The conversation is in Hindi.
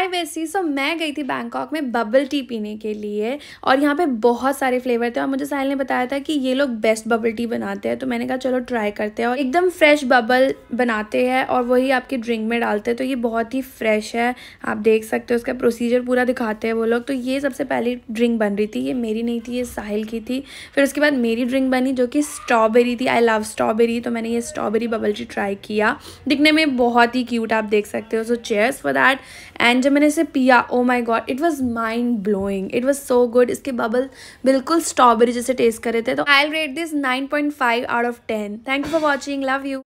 हाय वैसी सो मैं गई थी बैंकॉक में बबल टी पीने के लिए और यहाँ पे बहुत सारे फ्लेवर थे और मुझे साहिल ने बताया था कि ये लोग बेस्ट बबल टी बनाते हैं तो मैंने कहा चलो ट्राई करते हैं और एकदम फ्रेश बबल बनाते हैं और वही आपके ड्रिंक में डालते हैं तो ये बहुत ही फ्रेश है आप देख सकते हो उसका प्रोसीजर पूरा दिखाते हैं वो लोग तो ये सबसे पहली ड्रिंक बन रही थी ये मेरी नहीं थी ये साहिल की थी फिर उसके बाद मेरी ड्रिंक बनी जो कि स्ट्रॉबेरी थी आई लव स्ट्रॉबेरी तो मैंने ये स्ट्रॉबेरी बबल टी ट्राई किया दिखने में बहुत ही क्यूट आप देख सकते हो so cheers for that and जब मैंने इसे पिया oh my god it was mind blowing it was so good इसके बबल बिल्कुल स्ट्रॉबेरी जैसे टेस्ट करे थे तो I rate this nine point five out of ten thank you for watching love you